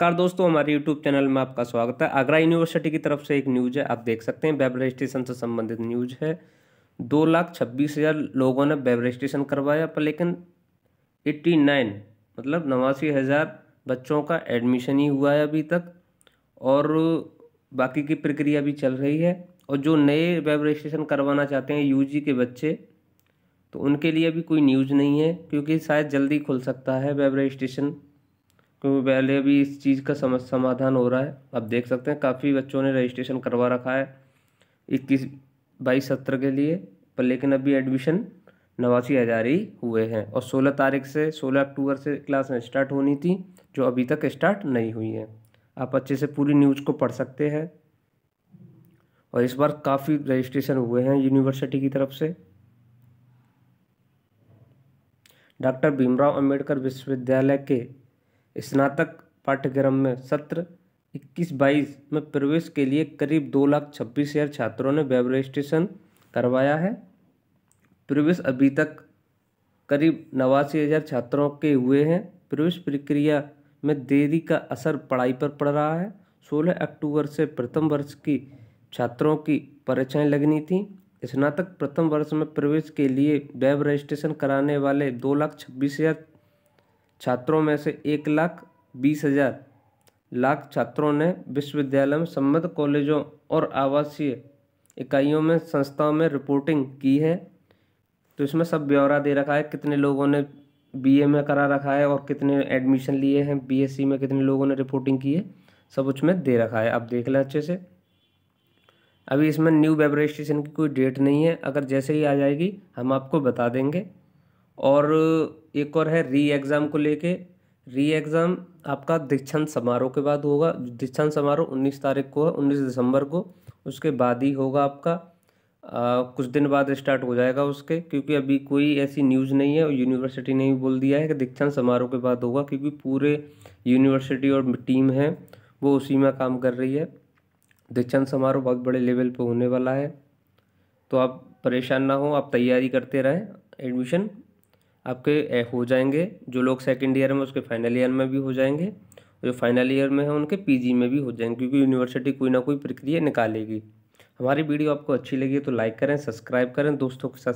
नमस्कार दोस्तों हमारे YouTube चैनल में आपका स्वागत है आगरा यूनिवर्सिटी की तरफ से एक न्यूज़ है आप देख सकते हैं वेब रजिस्ट्रेशन से संबंधित न्यूज़ है दो लाख छब्बीस हज़ार लोगों ने वेब रजिस्ट्रेशन करवाया पर लेकिन एट्टी नाइन मतलब नवासी हज़ार बच्चों का एडमिशन ही हुआ है अभी तक और बाकी की प्रक्रिया भी चल रही है और जो नए वेब रजिस्ट्रेशन करवाना चाहते हैं यू के बच्चे तो उनके लिए भी कोई न्यूज़ नहीं है क्योंकि शायद जल्दी खुल सकता है वेब रजिस्ट्रेशन क्योंकि तो पहले भी इस चीज़ का समझ समाधान हो रहा है आप देख सकते हैं काफ़ी बच्चों ने रजिस्ट्रेशन करवा रखा है इक्कीस बाईस सत्र के लिए पर लेकिन अभी एडमिशन नवासी हज़ार ही हुए हैं और सोलह तारीख से सोलह अक्टूबर से क्लास स्टार्ट होनी थी जो अभी तक स्टार्ट नहीं हुई है आप अच्छे से पूरी न्यूज़ को पढ़ सकते हैं और इस बार काफ़ी रजिस्ट्रेशन हुए हैं यूनिवर्सिटी की तरफ से डॉक्टर भीमराव अम्बेडकर विश्वविद्यालय के स्नातक पाठ्यक्रम में सत्र इक्कीस बाईस में प्रवेश के लिए करीब दो लाख छब्बीस हज़ार छात्रों ने वेब रजिस्ट्रेशन करवाया है प्रवेश अभी तक करीब नवासी हज़ार छात्रों के हुए हैं प्रवेश प्रक्रिया में देरी का असर पढ़ाई पर पड़ रहा है सोलह अक्टूबर से प्रथम वर्ष की छात्रों की परीक्षाएं लगनी थी स्नातक प्रथम वर्ष में प्रवेश के लिए वेब रजिस्ट्रेशन कराने वाले दो लाख छब्बीस हज़ार छात्रों में से एक लाख बीस हज़ार लाख छात्रों ने विश्वविद्यालय में संबद्ध कॉलेजों और आवासीय इकाइयों में संस्थाओं में रिपोर्टिंग की है तो इसमें सब ब्यौरा दे रखा है कितने लोगों ने बी में करा रखा है और कितने एडमिशन लिए हैं बी e में कितने लोगों ने रिपोर्टिंग की है सब उसमें दे रखा है आप देख लें अच्छे से अभी इसमें न्यू वेब रजिस्ट्रेशन की कोई डेट नहीं है अगर जैसे ही आ जाएगी हम आपको बता देंगे और एक और है री एग्ज़ाम को लेके री एग्ज़ाम आपका दीक्षांत समारोह के बाद होगा दीक्षांत समारोह उन्नीस तारीख को है उन्नीस दिसंबर को उसके बाद ही होगा आपका आ, कुछ दिन बाद स्टार्ट हो जाएगा उसके क्योंकि अभी कोई ऐसी न्यूज़ नहीं है यूनिवर्सिटी ने भी बोल दिया है कि दीक्षांत समारोह के बाद होगा क्योंकि पूरे यूनिवर्सिटी और टीम है वो उसी में काम कर रही है दीक्षांत समारोह बहुत बड़े लेवल पर होने वाला है तो आप परेशान ना हो आप तैयारी करते रहें एडमिशन आपके हो जाएंगे जो लोग सेकेंड ईयर में उसके फाइनल ईयर में भी हो जाएंगे जो फाइनल ईयर में है उनके पीजी में भी हो जाएंगे क्योंकि यूनिवर्सिटी कोई ना कोई प्रक्रिया निकालेगी हमारी वीडियो आपको अच्छी लगी तो लाइक करें सब्सक्राइब करें दोस्तों के साथ